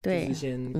对，嗯，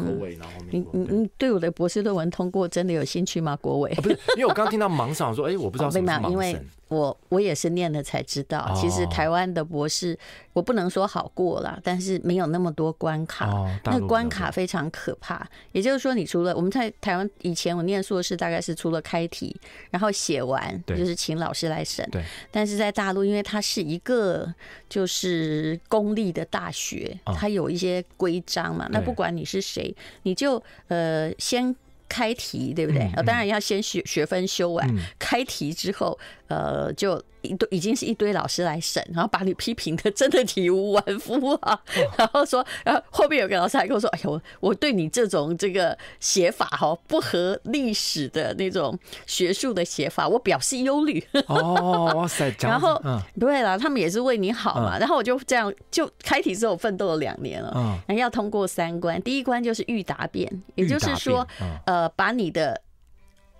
你你你对我的博士论文通过真的有兴趣吗？国伟？不是，因为我刚听到盲神说，哎，我不知道什么是芒神。我我也是念了才知道，其实台湾的博士，我不能说好过了，但是没有那么多关卡，那关卡非常可怕。也就是说，你除了我们在台湾以前我念硕士，大概是除了开题，然后写完，就是请老师来审。对，但是在大陆，因为它是一个就是公立的大学，它有一些规章嘛，那不管你是谁，你就呃先。开题对不对？当然要先学学分修完，开题之后，呃就。一堆已经是一堆老师来审，然后把你批评的真的体无完肤啊！然后说，然后后面有个老师还跟我说：“哎呦，我对你这种这个写法哈，不合历史的那种学术的写法，我表示忧虑。”哦哇塞！然后对了，他们也是为你好嘛。然后我就这样就开题之后奋斗了两年了，要通过三关，第一关就是预答辩，也就是说，呃，把你的。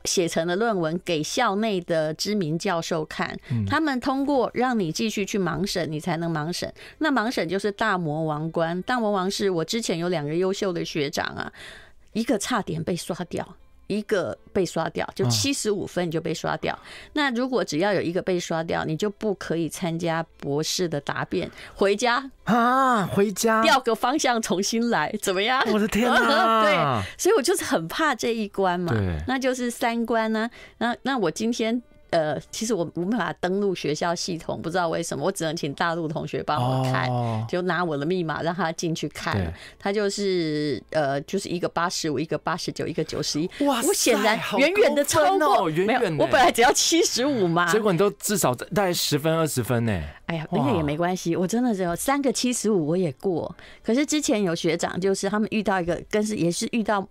写成了论文给校内的知名教授看，他们通过让你继续去盲审，你才能盲审。那盲审就是大魔王关，大魔王是我之前有两个优秀的学长啊，一个差点被刷掉。一个被刷掉就七十五分，你就被刷掉。那如果只要有一个被刷掉，你就不可以参加博士的答辩，回家啊，回家，调个方向重新来，怎么样？我的天哪！对，所以我就是很怕这一关嘛。那就是三关呢。那那我今天。呃，其实我无法登录学校系统，不知道为什么，我只能请大陆同学帮我看，就拿我的密码让他进去看。他就是呃，就是一个八十五，一个八十九，一个九十一。哇，我显然远远的超过，远远。我本来只要七十五嘛，结果你都至少大概十分二十分呢。哎呀，那个也没关系，我真的只有三个七十五我也过。可是之前有学长，就是他们遇到一个，更是也是遇到。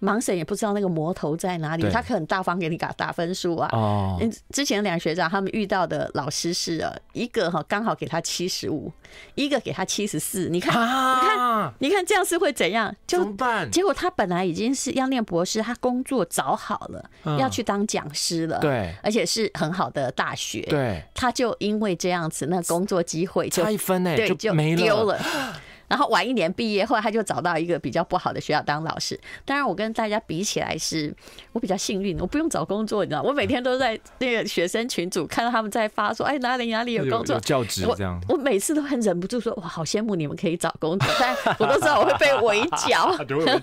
盲审也不知道那个魔头在哪里，他可很大方给你打打分数啊。哦，之前两学长他们遇到的老师是啊，一个哈刚好给他七十五，一个给他七十四。你看，你看，你看，这样是会怎样？怎么办？结果他本来已经是要念博士，他工作找好了，要去当讲师了。对，而且是很好的大学。对，他就因为这样子，那工作机会差一分呢、对，就没了。然后晚一年毕业，后来他就找到一个比较不好的学校当老师。当然，我跟大家比起来，是我比较幸运，我不用找工作，你知道，我每天都在那个学生群组看到他们在发说：“哎，哪里哪里有工作？”教职这样，我每次都很忍不住说：“哇，好羡慕你们可以找工作。”但我都知道我会被围剿。被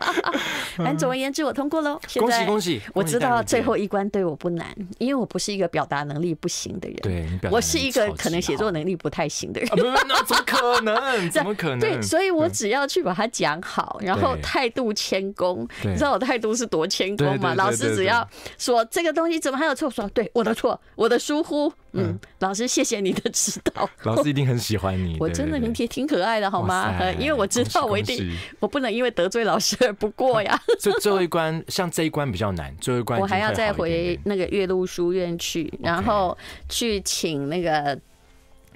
总而言之，我通过喽。恭喜恭喜！我知道最后一关对我不难，因为我不是一个表达能力不行的人。对，我是一个可能写作能力不太行的人。那怎么可能？怎么可能？对，所以我只要去把它讲好，然后态度谦恭。你知道我态度是多谦恭吗？老师只要说这个东西怎么还有错？说对我的错，我的疏忽。嗯，老师谢谢你的指导。老师一定很喜欢你。我真的很挺挺可爱的，好吗？因为我知道我一定我不能因为得罪老师而不过呀。这最后一关，像这一关比较难。最后一关我还要再回那个岳麓书院去，然后去请那个。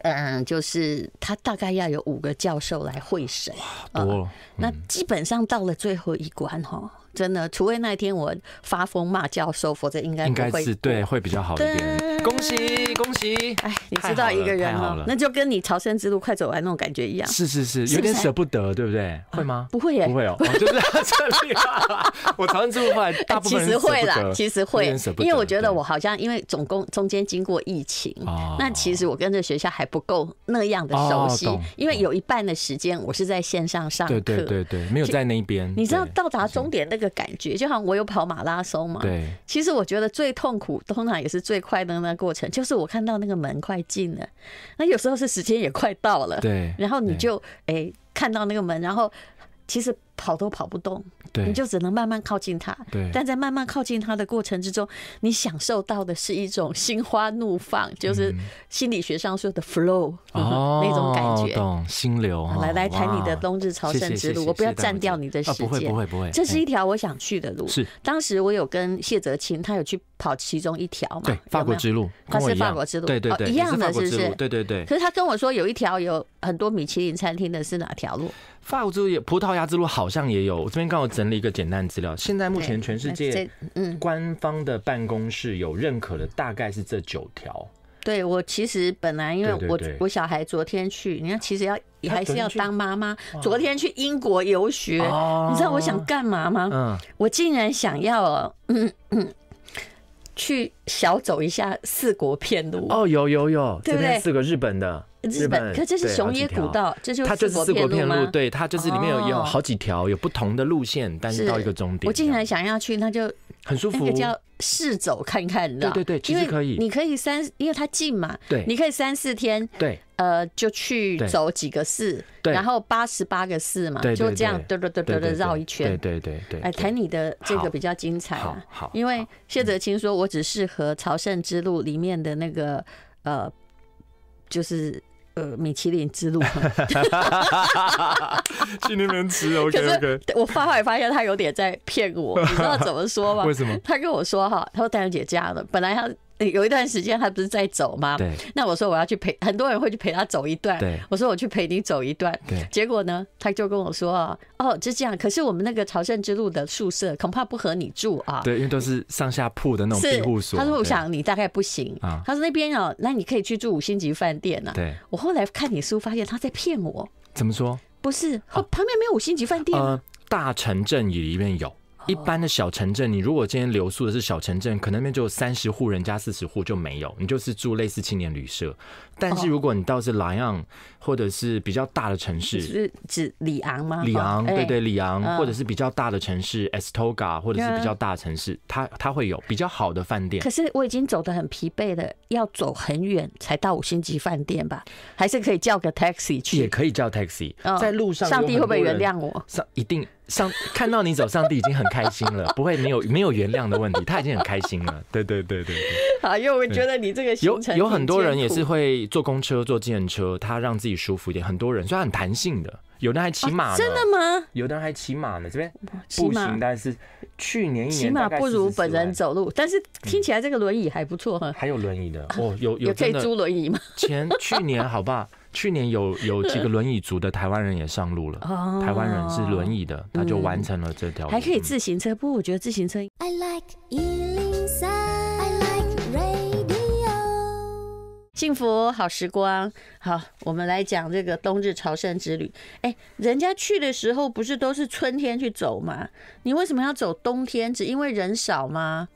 嗯，就是他大概要有五个教授来会审，哇，多。那基本上到了最后一关，哈。真的，除非那一天我发疯骂教授，否则应该应该是对会比较好一点。恭喜恭喜！哎，你知道一个人，那就跟你朝圣之路快走完那种感觉一样。是是是，有点舍不得，对不对？会吗？不会耶，不会哦，我就是 这里我朝圣之路快，大部分其实会啦，其实会，因为我觉得我好像因为总共中间经过疫情，那其实我跟这学校还不够那样的熟悉，因为有一半的时间我是在线上上课，对对对对，没有在那边。你知道到达终点那个。个感觉就好像我有跑马拉松嘛，对，其实我觉得最痛苦，通常也是最快的那个过程，就是我看到那个门快进了，那有时候是时间也快到了，对，然后你就哎看到那个门，然后其实。跑都跑不动，对，你就只能慢慢靠近它。对，但在慢慢靠近它的过程之中，你享受到的是一种心花怒放，就是心理学上说的 flow，那种感觉。哦，懂，心流。来来，谈你的冬日朝圣之路，我不要占掉你的时间，不会，不会，不会。这是一条我想去的路。是，当时我有跟谢泽清，他有去。跑其中一条嘛，法国之路，它是法国之路，对对对，一样的是不是？对对对。可是他跟我说有一条有很多米其林餐厅的是哪条路？法国之路、葡萄牙之路好像也有。我这边刚好整理一个简单资料。现在目前全世界官方的办公室有认可的大概是这九条。对，我其实本来因为我我小孩昨天去，你看其实要还是要当妈妈。昨天去英国游学，你知道我想干嘛吗？嗯，我竟然想要，嗯嗯。去小走一下四国片路哦，有有有，这边四个日本的日本，可这是熊野古道，这就它就四国片路对，它就是里面有有好几条有不同的路线，但是到一个终点。我竟然想要去，那就。很舒服，那个叫试走看看的，对对对，其实可以，你可以三，因为它近嘛，对，你可以三四天，对，呃，就去走几个对，然后八十八个市嘛，就这样嘚嘚嘚嘚嘚绕一圈，对对对哎，谈你的这个比较精彩，好，因为谢泽清说我只适合朝圣之路里面的那个呃，就是。呃，米其林之路，去那边吃。OK。我发发现他有点在骗我，你知道怎么说吗？为什么？他跟我说哈，他说丹小姐加的，本来他。有一段时间他不是在走吗？对。那我说我要去陪很多人会去陪他走一段。对。我说我去陪你走一段。对。结果呢，他就跟我说：“哦，就这样。”可是我们那个朝圣之路的宿舍恐怕不和你住啊。对，因为都是上下铺的那种庇护所。他说：“我想你大概不行。”啊。他说：“那边哦，那你可以去住五星级饭店呢。”对。我后来看你书，发现他在骗我。怎么说？不是，旁边没有五星级饭店。啊，大城镇里里面有。一般的小城镇，你如果今天留宿的是小城镇，可能那边就三十户人家、四十户就没有，你就是住类似青年旅社。但是如果你到是莱昂或者是比较大的城市，是指里昂吗？里昂，对对，里昂或者是比较大的城市 e s t o g a 或者是比较大的城市，它它会有比较好的饭店。可是我已经走得很疲惫了，要走很远才到五星级饭店吧？还是可以叫个 taxi 去？也可以叫 taxi，在路上。上帝会不会原谅我？上一定。上看到你走，上帝已经很开心了，不会没有 没有原谅的问题，他已经很开心了。对对对对。好，因为我觉得你这个行程有很多人也是会坐公车、坐自行车，他让自己舒服一点。很多人，虽然很弹性的。有的人还骑马呢？真的吗？有的人还骑马呢？这边步行，但是去年骑马不如本人走路。但是听起来这个轮椅还不错哈。还有轮椅的哦，有有 可以租轮椅吗？前去年好吧。去年有有几个轮椅族的台湾人也上路了，台湾人是轮椅的，他就完成了这条。还可以自行车，不过我觉得自行车。I like I a 幸福好时光，好，我们来讲这个冬日朝圣之旅。哎，人家去的时候不是都是春天去走吗？你为什么要走冬天？只因为人少吗？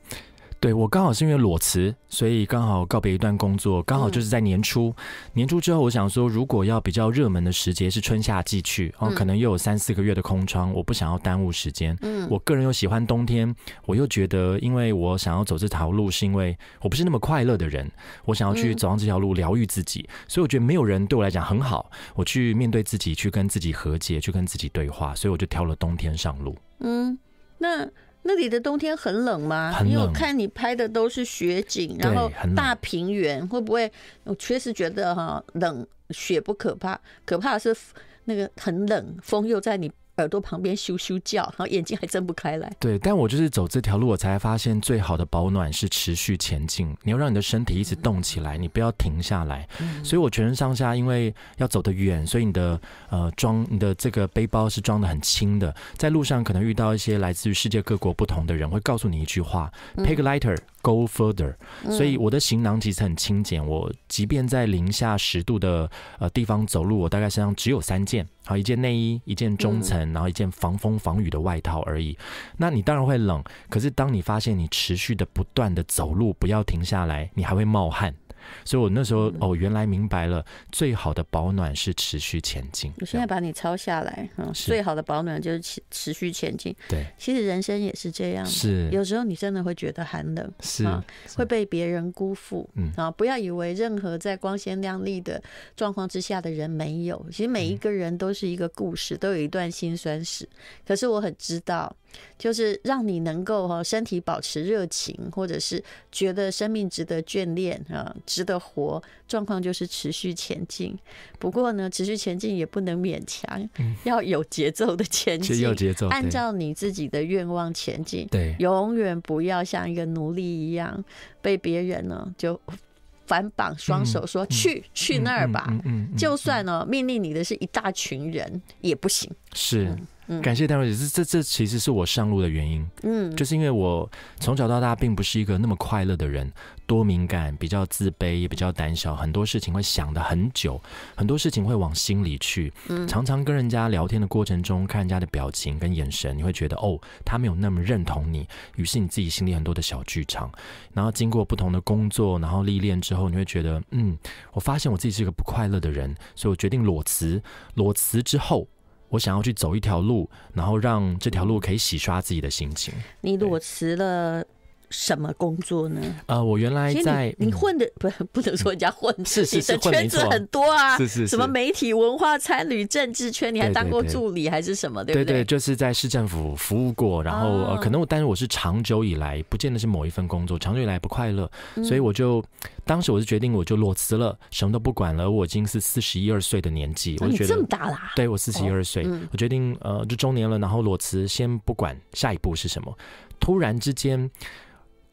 对我刚好是因为裸辞，所以刚好告别一段工作，刚好就是在年初。年初之后，我想说，如果要比较热门的时节是春夏季去，哦，可能又有三四个月的空窗，我不想要耽误时间。嗯，我个人又喜欢冬天，我又觉得，因为我想要走这条路，是因为我不是那么快乐的人，我想要去走上这条路疗愈自己，所以我觉得没有人对我来讲很好，我去面对自己，去跟自己和解，去跟自己对话，所以我就挑了冬天上路。嗯，那。那里的冬天很冷吗？因为我看你拍的都是雪景，然后大平原会不会？我确实觉得哈冷雪不可怕，可怕是那个很冷，风又在你。耳朵旁边咻咻叫，然后眼睛还睁不开来。对，但我就是走这条路，我才发现最好的保暖是持续前进。你要让你的身体一直动起来，你不要停下来。嗯，所以我全身上下，因为要走得远，所以你的呃装，你的这个背包是装的很轻的。在路上可能遇到一些来自于世界各国不同的人，会告诉你一句话：，pick lighter。Go further，所以我的行囊其实很轻简。我即便在零下十度的呃地方走路，我大概身上只有三件：好，一件内衣，一件中层，然后一件防风防雨的外套而已。那你当然会冷，可是当你发现你持续的不断的走路，不要停下来，你还会冒汗。所以，我那时候哦，原来明白了，最好的保暖是持续前进。我现在把你抄下来，嗯，最好的保暖就是持持续前进。对，其实人生也是这样，是有时候你真的会觉得寒冷，是会被别人辜负，嗯啊，不要以为任何在光鲜亮丽的状况之下的人没有，其实每一个人都是一个故事，都有一段辛酸史。可是我很知道。就是让你能够哈身体保持热情，或者是觉得生命值得眷恋啊，值得活。状况就是持续前进。不过呢，持续前进也不能勉强，要有节奏的前进，有节奏，按照你自己的愿望前进。对，永远不要像一个奴隶一样被别人呢就反绑双手，说去去那儿吧。嗯，就算呢命令你的是一大群人也不行。是。感谢戴瑞姐，这这这其实是我上路的原因。嗯，就是因为我从小到大并不是一个那么快乐的人，多敏感，比较自卑，也比较胆小，很多事情会想的很久，很多事情会往心里去。嗯，常常跟人家聊天的过程中，看人家的表情跟眼神，你会觉得哦，他没有那么认同你。于是你自己心里很多的小剧场。然后经过不同的工作，然后历练之后，你会觉得嗯，我发现我自己是一个不快乐的人，所以我决定裸辞。裸辞之后。我想要去走一条路，然后让这条路可以洗刷自己的心情。你裸辞了。什么工作呢？呃，我原来在你混的 不不能说人家混，是是是圈子很多啊，是是。什么媒体、文化、参与、政治圈，你还当过助理还是什么？对对对，就是在市政府服务过，然后呃，可能但是我是长久以来不见得是某一份工作，长久以来不快乐，所以我就当时我就决定我就裸辞了，什么都不管了。我已经是四十一二岁的年纪，我觉得这么大啦，对我四十一二岁，我决定呃就中年了，然后裸辞，先不管下一步是什么。突然之间。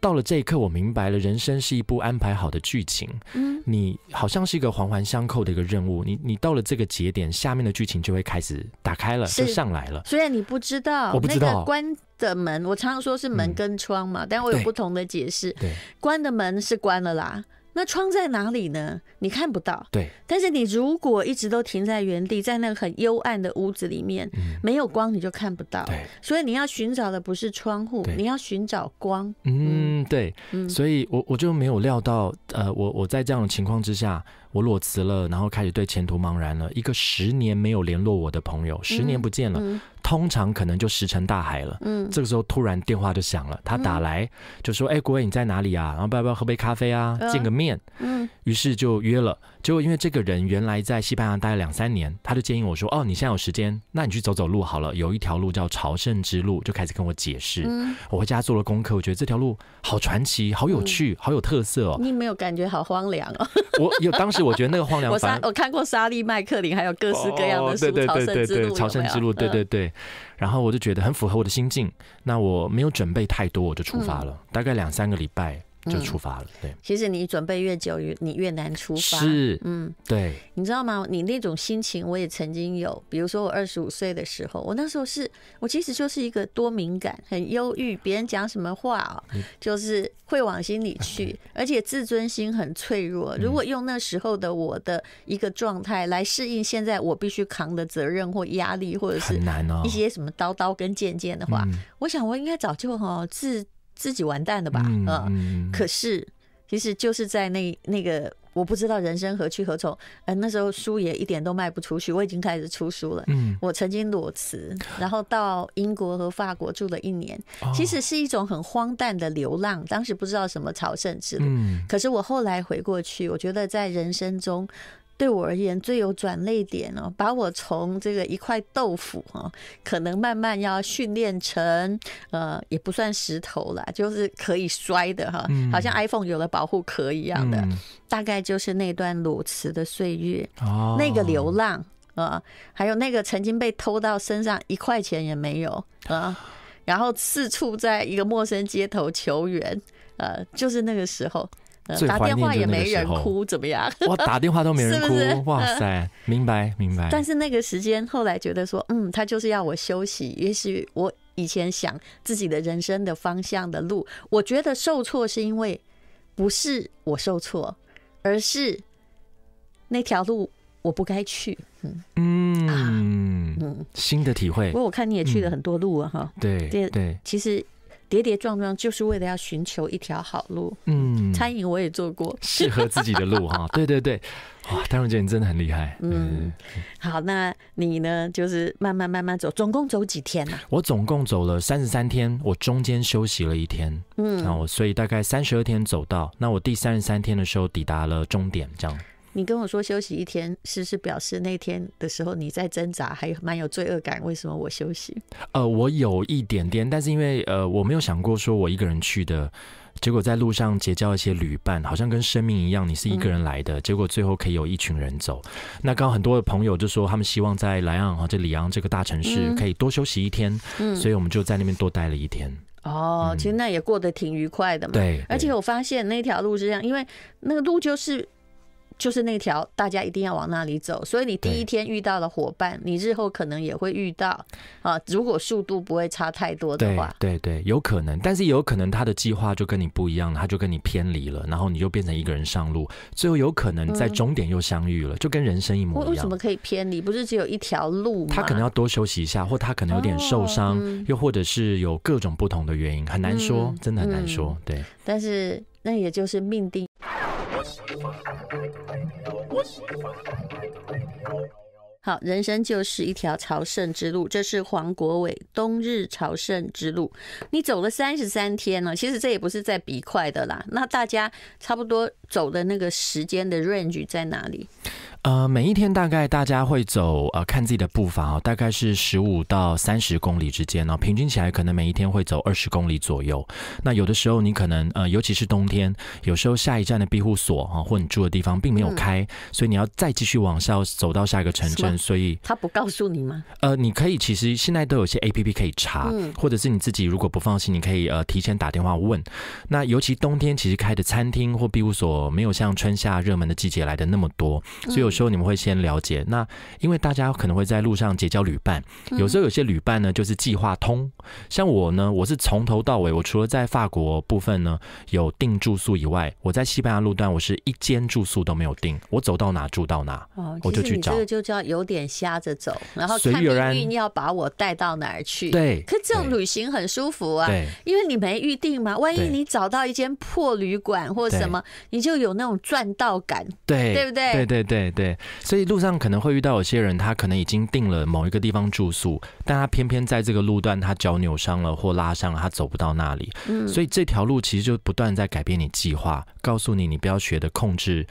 到了这一刻，我明白了，人生是一部安排好的剧情。嗯，你好像是一个环环相扣的一个任务。你你到了这个节点，下面的剧情就会开始打开了，就上来了。虽然你不知道，我不知道关的门，我常常说是门跟窗嘛，但我有不同的解释。对，关的门是关了啦。那窗在哪里呢？你看不到。对。但是你如果一直都停在原地，在那个很幽暗的屋子里面，没有光，你就看不到。对。所以你要寻找的不是窗户，你要寻找光。嗯，对。所以，我我就没有料到，呃，我我在这样的情况之下，我裸辞了，然后开始对前途茫然了。一个十年没有联络我的朋友，十年不见了。通常可能就石沉大海了。嗯，这个时候突然电话就响了，他打来就说：“哎，国威，你在哪里啊？然后要不要喝杯咖啡啊？见个面。”嗯，于是就约了。结果因为这个人原来在西班牙待了两三年，他就建议我说：“哦，你现在有时间，那你去走走路好了。有一条路叫朝圣之路。”就开始跟我解释。嗯，我回家做了功课，我觉得这条路好传奇，好有趣，好有特色哦。你没有感觉好荒凉哦？我有，当时我觉得那个荒凉。我沙我看过《沙利麦克林》，还有各式各样的书。对对对对对，朝圣之路，对对对。然后我就觉得很符合我的心境，那我没有准备太多，我就出发了，大概两三个礼拜。就出发了。对，其实你准备越久，你越难出发。是，嗯，对。你知道吗？你那种心情，我也曾经有。比如说，我二十五岁的时候，我那时候是，我其实就是一个多敏感、很忧郁，别人讲什么话啊，就是会往心里去，而且自尊心很脆弱。如果用那时候的我的一个状态来适应现在我必须扛的责任或压力，或者是一些什么刀刀跟剑剑的话，我想我应该早就哈自。自己完蛋了吧？嗯，可是其实就是在那那个，我不知道人生何去何从。嗯，那时候书也一点都卖不出去，我已经开始出书了。嗯，我曾经裸辞，然后到英国和法国住了一年，其实是一种很荒诞的流浪。当时不知道什么朝圣之路。嗯，可是我后来回过去，我觉得在人生中。对我而言最有转泪点哦，把我从这个一块豆腐哈，可能慢慢要训练成呃，也不算石头啦，就是可以摔的哈，好像 iPhone 有了保护壳一样的。大概就是那段裸辞的岁月，哦、那个流浪啊，还有那个曾经被偷到身上一块钱也没有啊，然后四处在一个陌生街头求援，呃，就是那个时候。打电话也没人哭，怎么样？哇，打电话都没人哭，是是？哇塞，明白明白。但是那个时间后来觉得说，嗯，他就是要我休息。也许我以前想自己的人生的方向的路，我觉得受挫是因为不是我受挫，而是那条路我不该去。嗯嗯嗯，新的体会。不过我看你也去了很多路啊，哈。对对，其实。跌跌撞撞就是为了要寻求一条好路。嗯，餐饮我也做过，适合自己的路哈。对对对，哇，丹荣姐你真的很厉害。嗯，好，那你呢？就是慢慢慢慢走，总共走几天呢？我总共走了三十三天，我中间休息了一天。嗯，我所以大概三十二天走到。那我第三十三天的时候抵达了终点，这样。你跟我说休息一天，是是表示那天的时候你在挣扎，还蛮有罪恶感？为什么我休息？呃，我有一点点，但是因为呃，我没有想过说我一个人去的结果，在路上结交一些旅伴，好像跟生命一样，你是一个人来的，结果最后可以有一群人走。那刚很多的朋友就说，他们希望在莱昂和这里昂这个大城市可以多休息一天，所以我们就在那边多待了一天。哦，其实那也过得挺愉快的嘛。对，而且我发现那条路是这样，因为那个路就是。就是那条，大家一定要往那里走。所以你第一天遇到的伙伴，你日后可能也会遇到啊。如果速度不会差太多的话，对对，有可能，但是也有可能他的计划就跟你不一样了，他就跟你偏离了，然后你就变成一个人上路，最后有可能在终点又相遇了，就跟人生一模一样。为什么可以偏离？不是只有一条路吗？他可能要多休息一下，或他可能有点受伤，又或者是有各种不同的原因，很难说，真的很难说。对，但是那也就是命定。好，人生就是一条朝圣之路。这是黄国伟冬日朝圣之路，你走了三十三天了。其实这也不是在比快的啦。那大家差不多走的那个时间的 range 在哪里？呃，每一天大概大家会走呃，看自己的步伐哦，大概是十五到三十公里之间哦，平均起来可能每一天会走二十公里左右。那有的时候你可能呃，尤其是冬天，有时候下一站的庇护所啊，或你住的地方并没有开，所以你要再继续往下走到下一个城镇。所以他不告诉你吗？呃，你可以其实现在都有些 A P P 可以查，或者是你自己如果不放心，你可以呃提前打电话问。那尤其冬天，其实开的餐厅或庇护所没有像春夏热门的季节来的那么多，所以有。时候你们会先了解，那因为大家可能会在路上结交旅伴，有时候有些旅伴呢就是计划通，像我呢，我是从头到尾，我除了在法国部分呢有订住宿以外，我在西班牙路段我是一间住宿都没有订，我走到哪住到哪，哦，我就去找，这个就叫有点瞎着走，然后他命定要把我带到哪儿去，对，可这种旅行很舒服啊，因为你没预定嘛，万一你找到一间破旅馆或什么，你就有那种赚到感，对，对不对？对对对对。对，所以路上可能会遇到有些人，他可能已经定了某一个地方住宿，但他偏偏在这个路段他脚扭伤了或拉伤了，他走不到那里。嗯，所以这条路其实就不断在改变你计划，告诉你你不要学的控制。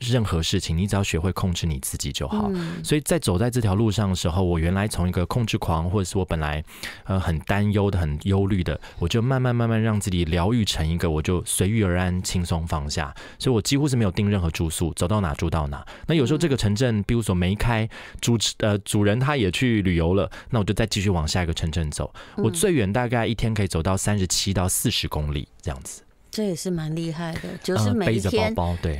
任何事情，你只要学会控制你自己就好。所以，在走在这条路上的时候，我原来从一个控制狂，或者是我本来呃很担忧、的、很忧虑的，我就慢慢慢慢让自己疗愈成一个，我就随遇而安、轻松放下。所以，我几乎是没有订任何住宿，走到哪住到哪。那有时候这个城镇庇护所没开，主持呃主人他也去旅游了，那我就再继续往下一个城镇走。我最远大概一天可以走到三十七到四十公里这样子。这也是蛮厉害的，就是每一天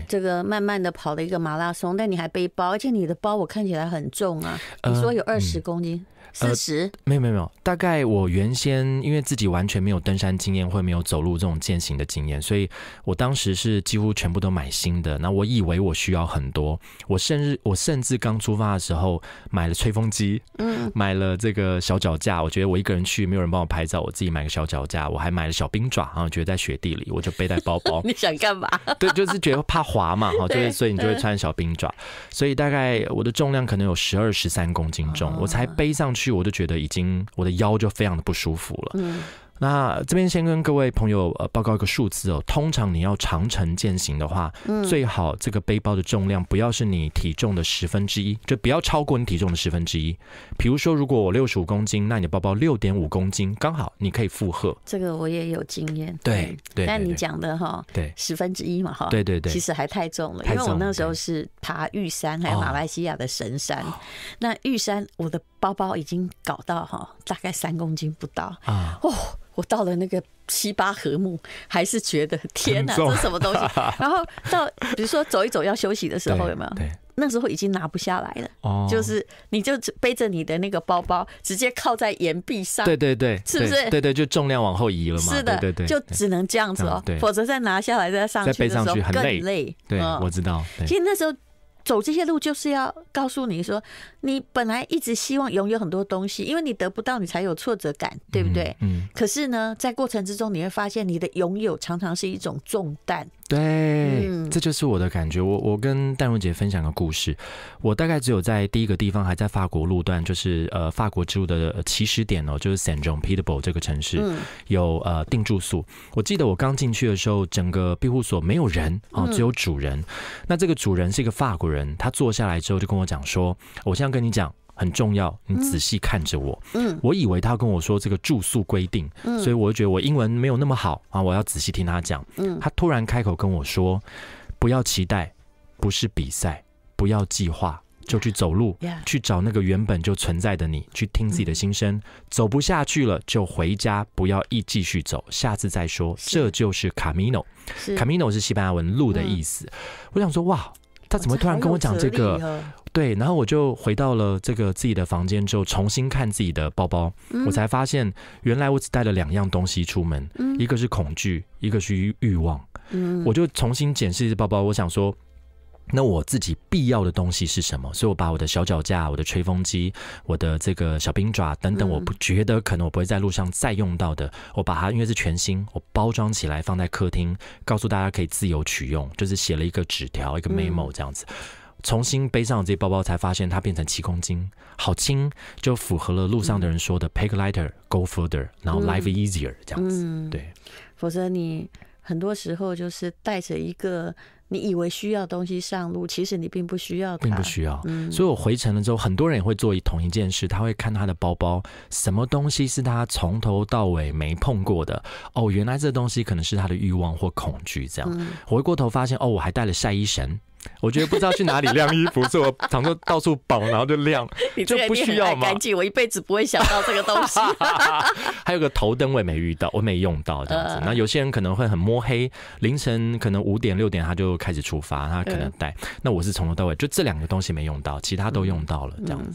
这个慢慢的跑了一个马拉松，但你还背包，而且你的包我看起来很重啊，你说有二十公斤。四十？没有没有没有，大概我原先因为自己完全没有登山经验，或没有走路这种践行的经验，所以我当时是几乎全部都买新的。那我以为我需要很多，我甚至 我甚至刚出发的时候买了吹风机，嗯，买了这个小脚架。我觉得我一个人去没有人帮我拍照，我自己买个小脚架，我还买了小冰爪啊，觉得在雪地里我就背在包包。你想干嘛？对，就是觉得怕滑嘛，哈，就是所以你就会穿小冰爪。所以大概我的重量可能有十二十三公斤重，我才背上去。我就觉得已经我的腰就非常的不舒服了。那这边先跟各位朋友呃报告一个数字哦，通常你要长程践行的话，最好这个背包的重量不要是你体重的十分之一，就不要超过你体重的十分之一。比如说，如果我六十五公斤，那你包包六点五公斤，刚好你可以负荷。这个我也有经验，对，但你讲的哈，对，十分之一嘛哈，对对对，其实还太重了，因为我那时候是爬玉山，还有马来西亚的神山。那玉山我的包包已经搞到哈，大概三公斤不到啊，哦。我到了那个七八和睦，还是觉得 天哪，这是什么东西？然后到比如说走一走，要休息的时候，有没有？对，那时候已经拿不下来了，哦、就是 你就背着你的那个包包，直接靠在岩壁上。对对对，是不是？对对，就重量往后移了嘛。是的，对对，就只能这样子哦，否则再拿下来再上去，的时候更累。累，对，我知道。其实那时候。走这些路就是要告诉你说，你本来一直希望拥有很多东西，因为你得不到，你才有挫折感，对不对？嗯。可是呢，在过程之中，你会发现你的拥有常常是一种重担。对，这就是我的感觉。我我跟戴荣姐分享个故事。我大概只有在第一个地方，还在法国路段，就是呃法国之路的起始点哦，就是 s a n t j o n p i e b o l l 这个城市有呃订住宿。我记得我刚进去的时候，整个庇护所没有人哦，只有主人。那这个主人是一个法国人，他坐下来之后就跟我讲说：“我现在跟你讲。”很重要，你仔细看着我。嗯，我以为他要跟我说这个住宿规定，所以我觉得我英文没有那么好啊，我要仔细听他讲。嗯，他突然开口跟我说：“不要期待，不是比赛，不要计划，就去走路，去找那个原本就存在的你，去听自己的心声。走不下去了就回家，不要一继续走，下次再说。”这就是 Camino，Camino 是西班牙文“路”的意思。我想说，哇，他怎么突然跟我讲这个？对，然后我就回到了这个自己的房间之后，重新看自己的包包，我才发现原来我只带了两样东西出门，一个是恐惧，一个是欲望。我就重新检视包包，我想说，那我自己必要的东西是什么？所以我把我的小脚架、我的吹风机、我的这个小冰爪等等，我不觉得可能我不会在路上再用到的，我把它因为是全新，我包装起来放在客厅，告诉大家可以自由取用，就是写了一个纸条，一个 memo 这样子。重新背上这包包，才发现它变成七公斤，好轻，就符合了路上的人说的 “pack lighter, go further”，然后 “live easier” 这样子。嗯，对。否则你很多时候就是带着一个你以为需要东西上路，其实你并不需要，并不需要。所以我回程了之后，很多人也会做同一件事，他会看他的包包，什么东西是他从头到尾没碰过的。哦，原来这东西可能是他的欲望或恐惧。这样，回过头发现，哦，我还带了晒衣绳。我觉得不知道去哪里晾衣服，以我常说到处绑，然后就晾。你就不需要很干净，我一辈子不会想到这个东西。还有个头灯我也没遇到，我没用到这样子。那有些人可能会很摸黑，凌晨可能五点六点他就开始出发，他可能带。那我是从头到尾就这两个东西没用到，其他都用到了这样。子。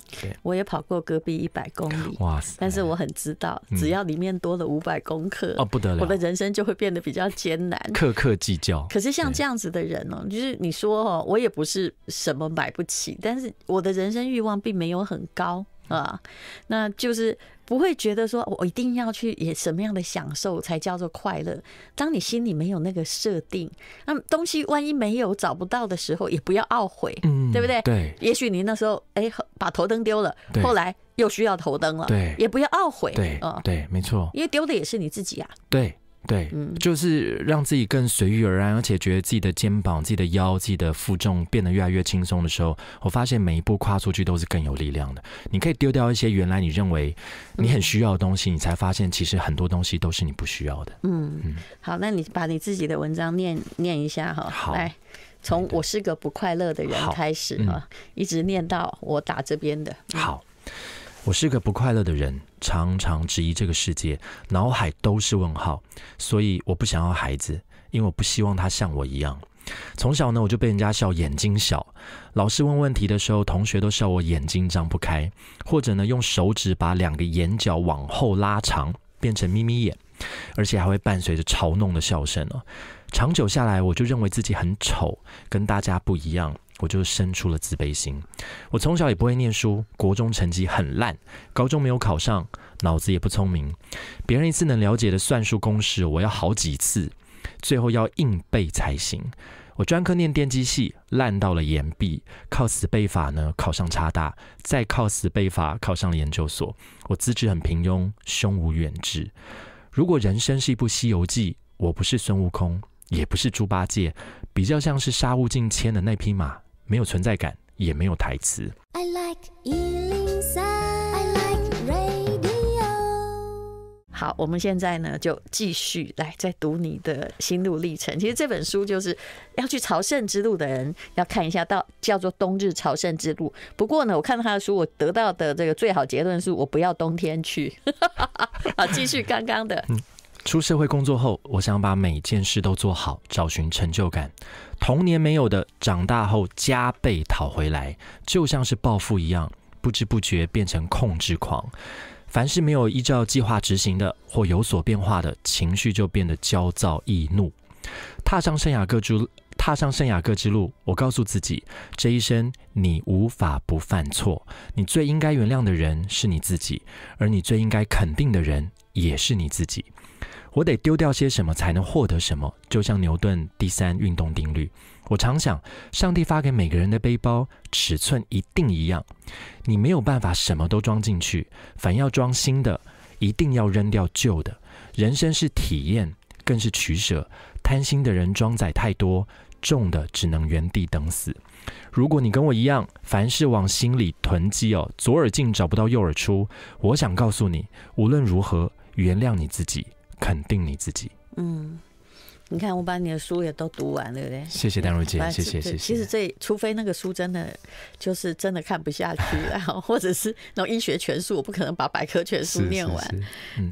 我也跑过隔壁一百公里，哇！但是我很知道，只要里面多了五百公克哦，不得了，我的人生就会变得比较艰难。苛刻计较。可是像这样子的人哦，就是你说哦。我也不是什么买不起，但是我的人生欲望并没有很高啊，那就是不会觉得说我一定要去也什么样的享受才叫做快乐。当你心里没有那个设定，那东西万一没有找不到的时候，也不要懊悔，对不对？对，也许你那时候哎把头灯丢了，后来又需要头灯了，对，也不要懊悔，对，对，没错，因为丢的也是你自己啊，对。对，就是让自己更随遇而安，而且觉得自己的肩膀、自己的腰、自己的负重变得越来越轻松的时候，我发现每一步跨出去都是更有力量的。你可以丢掉一些原来你认为你很需要的东西，你才发现其实很多东西都是你不需要的。嗯嗯，好，那你把你自己的文章念念一下哈，来，从我是个不快乐的人开始哈，一直念到我打这边的。好。我是个不快乐的人，常常质疑这个世界，脑海都是问号，所以我不想要孩子，因为我不希望他像我一样。从小呢，我就被人家笑眼睛小，老师问问题的时候，同学都笑我眼睛张不开，或者呢，用手指把两个眼角往后拉长，变成眯眯眼，而且还会伴随着嘲弄的笑声哦。长久下来，我就认为自己很丑，跟大家不一样。我就生出了自卑心。我从小也不会念书，国中成绩很烂，高中没有考上，脑子也不聪明。别人一次能了解的算术公式，我要好几次，最后要硬背才行。我专科念电机系，烂到了岩壁，靠死背法呢考上差大，再靠死背法考上了研究所。我资质很平庸，胸无远志。如果人生是一部西游记，我不是孙悟空，也不是猪八戒，比较像是沙悟净牵的那匹马。没有存在感，也没有台词。好，我们现在呢就继续来再读你的心路历程。其实这本书就是要去朝圣之路的人要看一下，到叫做冬日朝圣之路。不过呢，我看到他的书，我得到的这个最好结论是我不要冬天去。好，继续刚刚的。出社会工作后，我想把每件事都做好，找寻成就感。童年没有的，长大后加倍讨回来，就像是暴富一样。不知不觉变成控制狂，凡是没有依照计划执行的，或有所变化的情绪，就变得焦躁易怒。踏上圣雅各之踏上圣雅各之路，我告诉自己：这一生你无法不犯错，你最应该原谅的人是你自己，而你最应该肯定的人也是你自己。我得丢掉些什么才能获得什么？就像牛顿第三运动定律。我常想，上帝发给每个人的背包尺寸一定一样，你没有办法什么都装进去，凡要装新的，一定要扔掉旧的。人生是体验，更是取舍。贪心的人装载太多，重的只能原地等死。如果你跟我一样，凡事往心里囤积哦，左耳进找不到右耳出。我想告诉你，无论如何，原谅你自己。肯定你自己。嗯，你看我把你的书也都读完，对不对？谢谢丹如姐，谢谢谢谢。其实这除非那个书真的就是真的看不下去，然后或者是那种医学全书，我不可能把百科全书念完。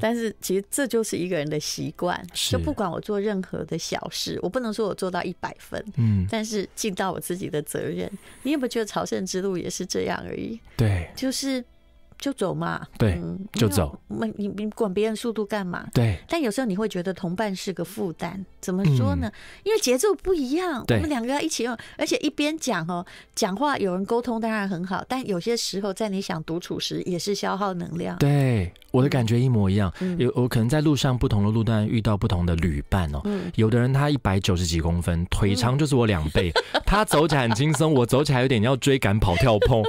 但是其实这就是一个人的习惯，就不管我做任何的小事，我不能说我做到一百分，嗯，但是尽到我自己的责任。你有没有觉得《朝圣之路》也是这样而已？对，就是。就走嘛，对，就走。你你管别人速度干嘛？对。但有时候你会觉得同伴是个负担，怎么说呢？因为节奏不一样，我们两个要一起用，而且一边讲哦，讲话有人沟通当然很好，但有些时候在你想独处时也是消耗能量。对，我的感觉一模一样。有我可能在路上不同的路段遇到不同的旅伴哦，有的人他一百九十几公分，腿长就是我两倍，他走起来很轻松，我走起来有点要追赶跑跳碰。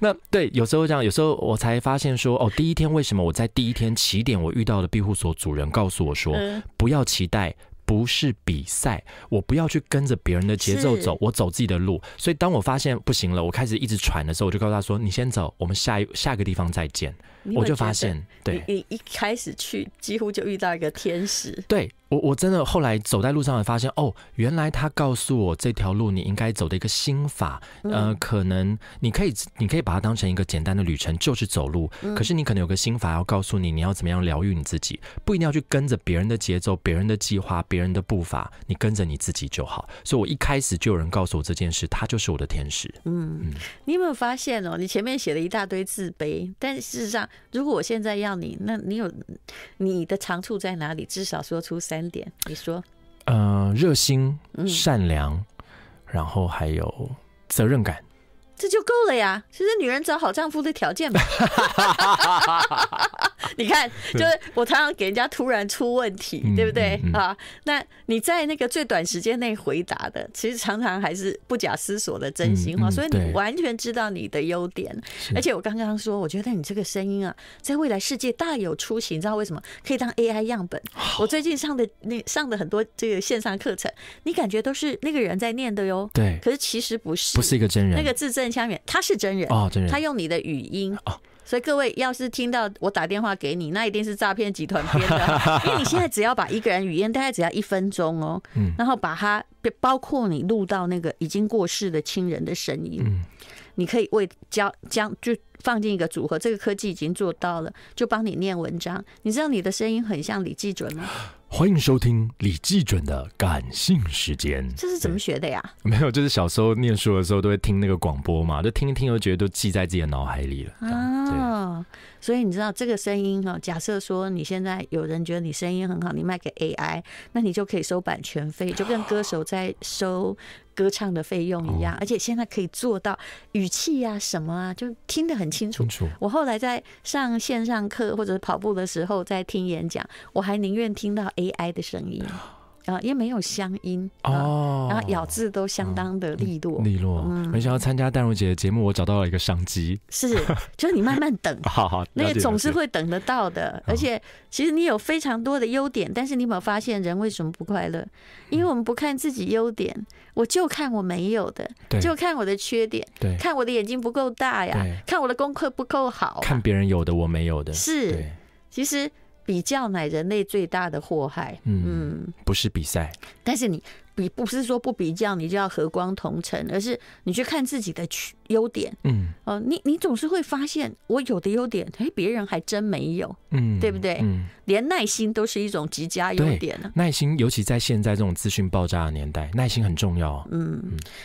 那对，有时候这样，有时候我才。发现说哦，第一天为什么我在第一天起点我遇到的庇护所主人告诉我说不要期待，不是比赛，我不要去跟着别人的节奏走，我走自己的路。所以当我发现不行了，我开始一直喘的时候，我就告诉他说：“你先走，我们下一下个地方再见。”我就发现，对，你一开始去几乎就遇到一个天使，对。我我真的后来走在路上，发现哦，原来他告诉我这条路你应该走的一个心法，呃，可能你可以你可以把它当成一个简单的旅程，就是走路。可是你可能有个心法要告诉你，你要怎么样疗愈你自己，不一定要去跟着别人的节奏、别人的计划、别人的步伐，你跟着你自己就好。所以，我一开始就有人告诉我这件事，他就是我的天使。嗯，你有没有发现哦？你前面写了一大堆自卑，但事实上，如果我现在要你，那你有你的长处在哪里？至少说出三。三点，你说，呃，热心、善良，然后还有责任感，这就够了呀。其实女人找好丈夫的条件。你看，就是我常常给人家突然出问题，对不对啊？那你在那个最短时间内回答的，其实常常还是不假思索的真心话。所以你完全知道你的优点，而且我刚刚说，我觉得你这个声音啊，在未来世界大有出息。你知道为什么？可以当 AI 样本。我最近上的那上的很多这个线上课程，你感觉都是那个人在念的哟。对。可是其实不是，不是一个真人。那个字正腔圆，他是真人哦，真人。他用你的语音哦。所以各位，要是听到我打电话给你，那一定是诈骗集团编的。因为你现在只要把一个人语音，大概只要一分钟哦，然后把它包括你录到那个已经过世的亲人的声音，你可以为将将就放进一个组合。这个科技已经做到了，就帮你念文章。你知道你的声音很像李济准吗？欢迎收听李济准的感性时间。这是怎么学的呀？没有，就是小时候念书的时候都会听那个广播嘛，就听一听，而觉得都记在自己的脑海里了。啊，所以你知道这个声音哈？假设说你现在有人觉得你声音很好，你卖给 AI，那你就可以收版权费，就跟歌手在收。歌唱的费用一样，而且现在可以做到语气呀、什么啊，就听得很清楚。我后来在上线上课或者跑步的时候，在听演讲，我还宁愿听到 AI 的声音。啊，因为没有乡音哦，然后咬字都相当的利落，利落。没想到参加淡如姐的节目，我找到了一个商机。是，就你慢慢等，好好，那个总是会等得到的。而且，其实你有非常多的优点，但是你有没有发现，人为什么不快乐？因为我们不看自己优点，我就看我没有的，就看我的缺点，对，看我的眼睛不够大呀，看我的功课不够好，看别人有的我没有的，是，其实。比较乃人类最大的祸害。嗯，不是比赛，但是你。比不是说不比较你就要和光同尘，而是你去看自己的缺优点。嗯，哦，你你总是会发现我有的优点，哎，别人还真没有。嗯，对不对？嗯，连耐心都是一种极佳优点了。耐心，尤其在现在这种资讯爆炸的年代，耐心很重要。嗯，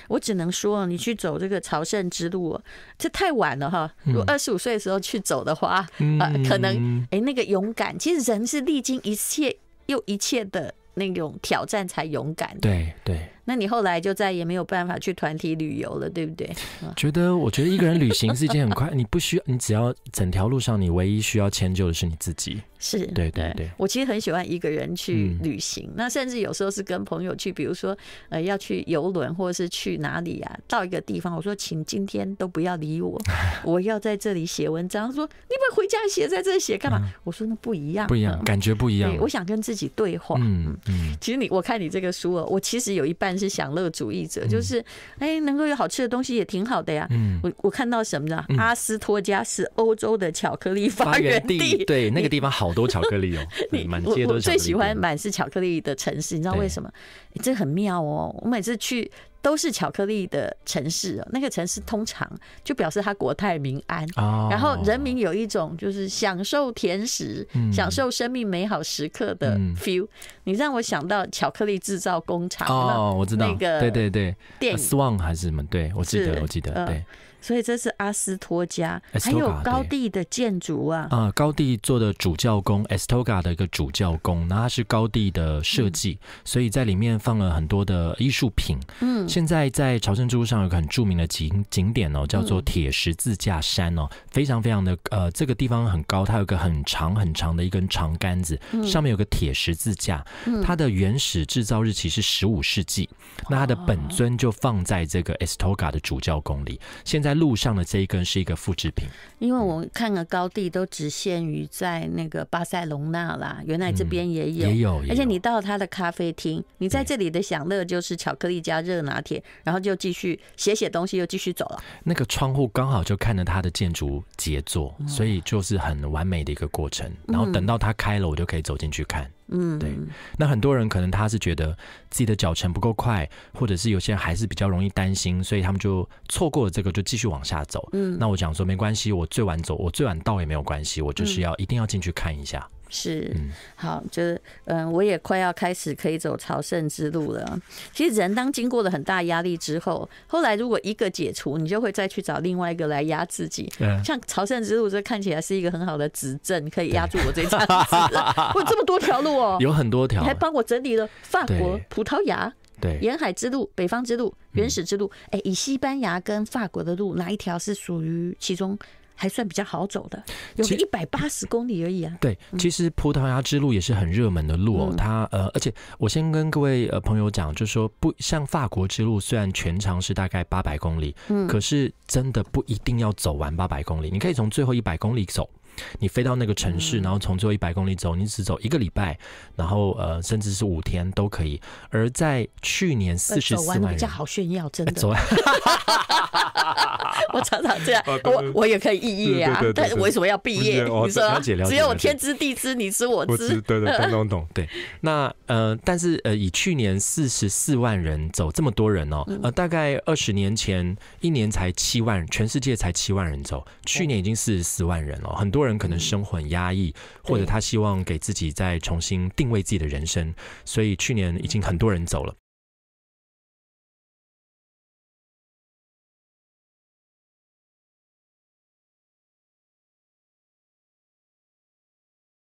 我只能说，你去走这个朝圣之路，这太晚了哈。如果二十五岁的时候去走的话，啊，可能哎，那个勇敢，其实人是历经一切又一切的。那种挑战才勇敢。对对。那你后来就再也没有办法去团体旅游了，对不对？觉得我觉得一个人旅行是一件很快，你不需要，你只要整条路上你唯一需要迁就的是你自己。是对对对，我其实很喜欢一个人去旅行。那甚至有时候是跟朋友去，比如说呃要去游轮或者是去哪里啊，到一个地方，我说请今天都不要理我，我要在这里写文章。说你们回家写，在这写干嘛？我说那不一样，不一样，感觉不一样。我想跟自己对话。嗯嗯，其实你我看你这个书啊，我其实有一半。是享乐主义者，就是哎，能够有好吃的东西也挺好的呀。我我看到什么呢？阿斯托加是欧洲的巧克力发源地，对，那个地方好多巧克力哦，满街都是最喜欢满是巧克力的城市，你知道为什么？这很妙哦，我每次去。都是巧克力的城市那个城市通常就表示它国泰民安，然后人民有一种就是享受甜食、享受生命美好时刻的 feel。你让我想到巧克力制造工厂哦，我知道那个，对对对，电影还是什么？对，我记得，我记得，对。所以这是阿斯托加，还有高地的建筑啊。啊，高地做的主教宫 e s t o g a 的一个主教宫，那它是高地的设计，所以在里面放了很多的艺术品。嗯，现在在朝圣之路上有个很著名的景景点哦，叫做铁十字架山哦，非常非常的呃，这个地方很高，它有个很长很长的一根长杆子，上面有个铁十字架。它的原始制造日期是十五世纪，那它的本尊就放在这个 e s t o g a 的主教宫里，现在。在路上的这一根是一个复制品，因为我看了高地都只限于在那个巴塞隆纳啦。原来这边也有，也有。而且你到他的咖啡厅，你在这里的享乐就是巧克力加热拿铁，然后就继续写写东西，又继续走了。那个窗户刚好就看着他的建筑杰作，所以就是很完美的一个过程。然后等到他开了，我就可以走进去看。嗯，对，那很多人可能他是觉得自己的脚程不够快，或者是有些人还是比较容易担心，所以他们就错过了这个，就继续往下走。嗯，那我讲说没关系，我最晚走，我最晚到也没有关系，我就是要一定要进去看一下。是，好，就是，嗯，我也快要开始可以走朝圣之路了。其实人当经过了很大压力之后，后来如果一个解除，你就会再去找另外一个来压自己。像朝圣之路这看起来是一个很好的指证，可以压住我这样子。哇，这么多条路哦，有很多条，还帮我整理了法国、葡萄牙对沿海之路、北方之路、原始之路。哎，以西班牙跟法国的路，哪一条是属于其中？还算比较好走的，有一百八十公里而已啊。对，其实葡萄牙之路也是很热门的路哦。它呃，而且我先跟各位呃朋友讲，就是说，不像法国之路，虽然全长是大概八百公里，嗯，可是真的不一定要走完八百公里，你可以从最后一百公里走。你飞到那个城市，然后从这一百公里走，你只走一个礼拜，然后呃，甚至是五天都可以。而在去年四十四万人，那比较好炫耀，真的。我常常这样，我我也可以毕业啊，但是为什么要毕业？你说，只有天知地知，你知我知，对对，懂懂懂。对，那呃，但是呃，以去年四十四万人走这么多人哦，呃，大概二十年前一年才七万，全世界才七万人走，去年已经四十四万人了，很多人。可能生活很压抑，或者他希望给自己再重新定位自己的人生，所以去年已经很多人走了。